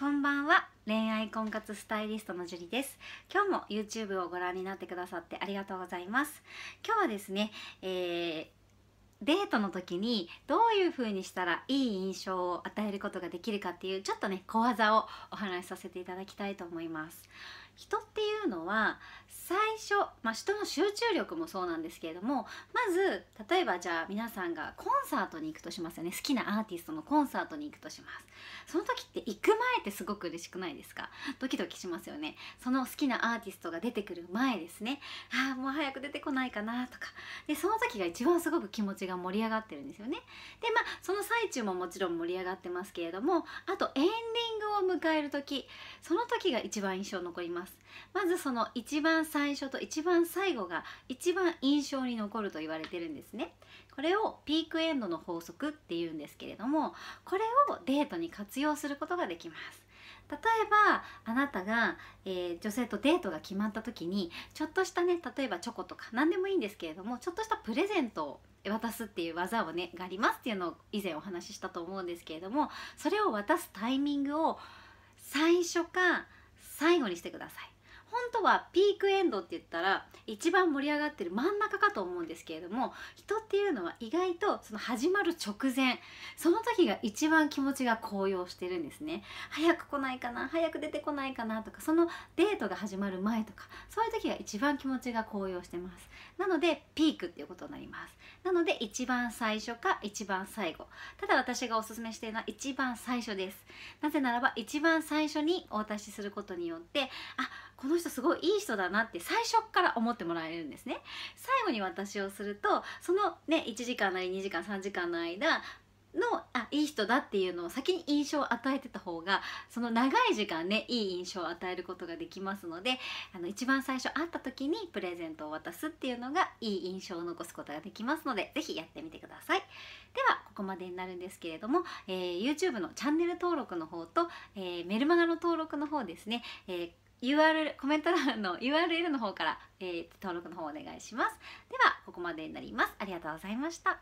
こんばんは恋愛婚活スタイリストのジュリです今日も YouTube をご覧になってくださってありがとうございます今日はですね、えーデートの時にどういう風にしたらいい印象を与えることができるかっていうちょっとね小技をお話しさせていただきたいと思います。人っていうのは最初、まあ、人の集中力もそうなんですけれどもまず例えばじゃあ皆さんがコンサートに行くとしますよね好きなアーティストのコンサートに行くとしますその時って行く前ってすごく嬉しくないですかドキドキしますよねその好きなアーティストが出てくる前ですねああもう早く出てこないかなとかでその時が一番すごく気持ちが盛り上がってるんですよねでまあその最中ももちろん盛り上がってますけれどもあとエンディングを迎える時その時が一番印象残りますまずその一番最初と一番最後が一番印象に残ると言われてるんですねこれをピークエンドの法則っていうんですけれどもこれをデートに活用することができます。例えばあなたが、えー、女性とデートが決まった時にちょっとしたね例えばチョコとか何でもいいんですけれどもちょっとしたプレゼントを渡すっていう技をねがありますっていうのを以前お話ししたと思うんですけれどもそれを渡すタイミングを最初か最後にしてください。本当はピークエンドって言ったら一番盛り上がってる真ん中かと思うんですけれども人っていうのは意外とその始まる直前その時が一番気持ちが高揚してるんですね早く来ないかな早く出てこないかなとかそのデートが始まる前とかそういう時が一番気持ちが高揚してますなのでピークっていうことになりますなので一番最初か一番最後ただ私がおすすめしているのは一番最初ですなぜならば一番最初にお渡しすることによってあこの人すごいいい人だなって最初から思ってもらえるんですね最後に私をするとそのね1時間なり2時間3時間の間のあいい人だっていうのを先に印象を与えてた方がその長い時間ねいい印象を与えることができますのであの一番最初会った時にプレゼントを渡すっていうのがいい印象を残すことができますので是非やってみてくださいではここまでになるんですけれども、えー、YouTube のチャンネル登録の方と、えー、メルマガの登録の方ですね、えー URL コメント欄の URL の方から、えー、登録の方お願いしますではここまでになりますありがとうございました